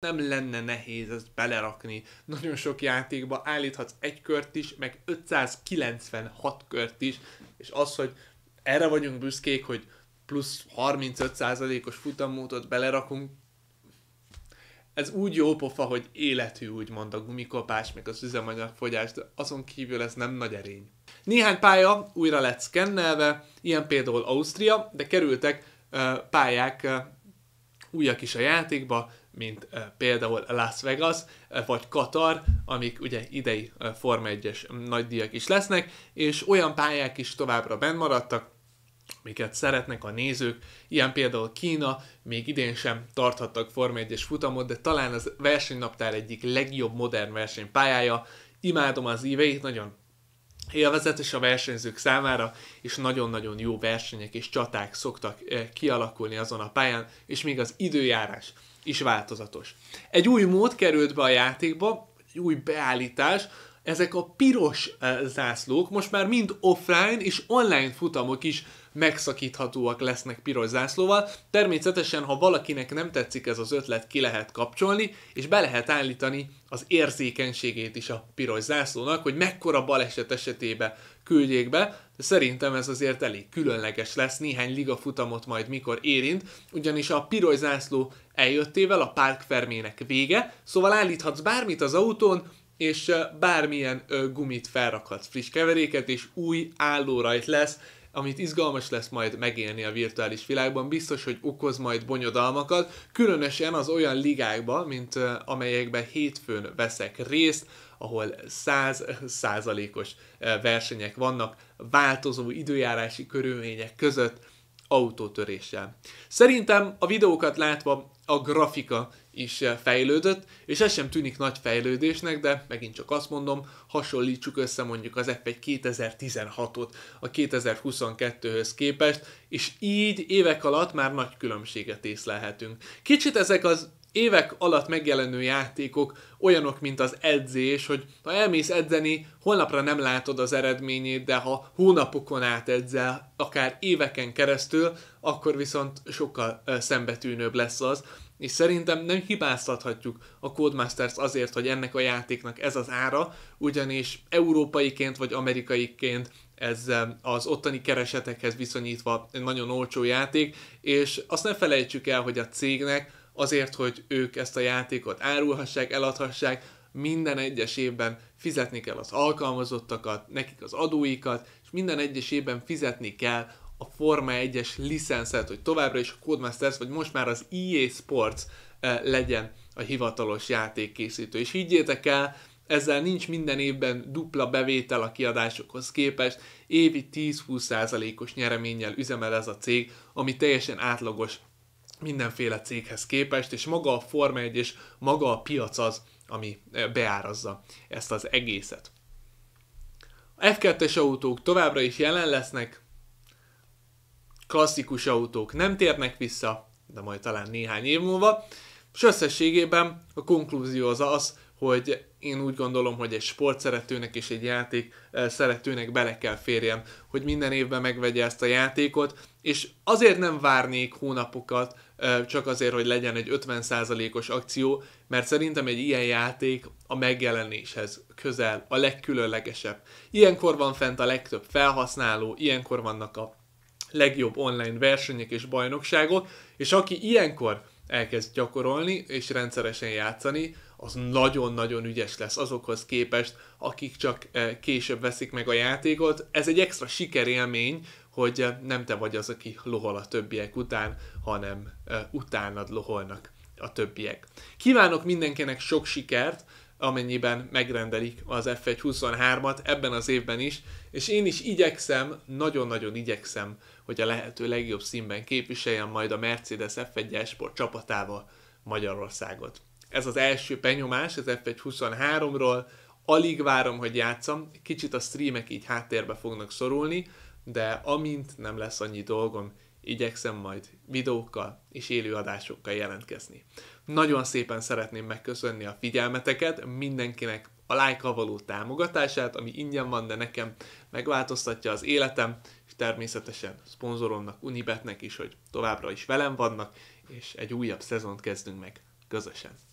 nem lenne nehéz ezt belerakni nagyon sok játékba, állíthatsz egy kört is, meg 596 kört is, és az, hogy erre vagyunk büszkék, hogy plusz 35%-os futammódot belerakunk, ez úgy jó pofa, hogy életű úgymond a gumikopás, meg az üzemanyagfogyás, de azon kívül ez nem nagy erény. Néhány pálya újra lett szkennelve, ilyen például Ausztria, de kerültek uh, pályák uh, újak is a játékba, mint például Las Vegas vagy Katar, amik ugye idei Forma 1-es nagydíjak is lesznek, és olyan pályák is továbbra benn maradtak, amiket szeretnek a nézők, ilyen például Kína, még idén sem tarthattak Forma 1-es futamot, de talán az versenynaptár egyik legjobb modern versenypályája, imádom az íveit, nagyon élvezetes a versenyzők számára, és nagyon-nagyon jó versenyek és csaták szoktak eh, kialakulni azon a pályán, és még az időjárás is változatos. Egy új mód került be a játékba, egy új beállítás, ezek a piros eh, zászlók most már mind offline és online futamok is megszakíthatóak lesznek piros zászlóval. Természetesen, ha valakinek nem tetszik ez az ötlet, ki lehet kapcsolni, és be lehet állítani az érzékenységét is a piros zászlónak, hogy mekkora baleset esetébe küldjék be, de szerintem ez azért elég különleges lesz, néhány liga futamot majd mikor érint, ugyanis a piros zászló eljöttével a fermének vége, szóval állíthatsz bármit az autón, és bármilyen gumit felrakhatsz, friss keveréket, és új állórajt lesz, amit izgalmas lesz majd megélni a virtuális világban, biztos, hogy okoz majd bonyodalmakat, különösen az olyan ligákban, mint amelyekben hétfőn veszek részt, ahol száz százalékos versenyek vannak változó időjárási körülmények között autótöréssel. Szerintem a videókat látva a grafika is eh, fejlődött, és ez sem tűnik nagy fejlődésnek, de megint csak azt mondom, hasonlítsuk össze mondjuk az F1 2016-ot a 2022-höz képest, és így évek alatt már nagy különbséget észlelhetünk. Kicsit ezek az évek alatt megjelenő játékok olyanok, mint az edzés, hogy ha elmész edzeni, holnapra nem látod az eredményét, de ha hónapokon át edzel, akár éveken keresztül, akkor viszont sokkal eh, szembetűnőbb lesz az, és szerintem nem hibáztathatjuk a Codemasters azért, hogy ennek a játéknak ez az ára, ugyanis európaiként vagy amerikaiként ez eh, az ottani keresetekhez viszonyítva egy nagyon olcsó játék, és azt ne felejtsük el, hogy a cégnek azért, hogy ők ezt a játékot árulhassák, eladhassák, minden egyes évben fizetni kell az alkalmazottakat, nekik az adóikat, és minden egyes évben fizetni kell a Forma 1-es licenszet, hogy továbbra is a Codemasters, vagy most már az EA Sports eh, legyen a hivatalos játékkészítő. És higgyétek el, ezzel nincs minden évben dupla bevétel a kiadásokhoz képest, évi 10-20%-os nyereménnyel üzemel ez a cég, ami teljesen átlagos mindenféle céghez képest, és maga a Forma 1 és maga a piac az, ami eh, beárazza ezt az egészet. A F2-es autók továbbra is jelen lesznek, klasszikus autók nem térnek vissza, de majd talán néhány év múlva, és összességében a konklúzió az az, hogy én úgy gondolom, hogy egy sport szeretőnek és egy játék eh, szeretőnek bele kell férjen, hogy minden évben megvegye ezt a játékot, és azért nem várnék hónapokat, eh, csak azért, hogy legyen egy 50%-os akció, mert szerintem egy ilyen játék a megjelenéshez közel, a legkülönlegesebb. Ilyenkor van fent a legtöbb felhasználó, ilyenkor vannak a legjobb online versenyek és bajnokságok, és aki ilyenkor elkezd gyakorolni és rendszeresen játszani, az nagyon-nagyon ügyes lesz azokhoz képest, akik csak eh, később veszik meg a játékot. Ez egy extra sikerélmény, hogy eh, nem te vagy az, aki lohol a többiek után, hanem eh, utánad loholnak a többiek. Kívánok mindenkinek sok sikert, amennyiben megrendelik az f 23 at ebben az évben is, és én is igyekszem, nagyon-nagyon igyekszem, hogy a lehető legjobb színben képviseljem majd a Mercedes F1 Esport csapatával Magyarországot. Ez az első penyomás az f 23 ról alig várom, hogy játszam, kicsit a streamek így háttérbe fognak szorulni, de amint nem lesz annyi dolgom, igyekszem majd videókkal és élőadásokkal jelentkezni. Nagyon szépen szeretném megköszönni a figyelmeteket, mindenkinek a lájka való támogatását, ami ingyen van, de nekem megváltoztatja az életem, és természetesen szponzoromnak, Unibetnek is, hogy továbbra is velem vannak, és egy újabb szezont kezdünk meg közösen.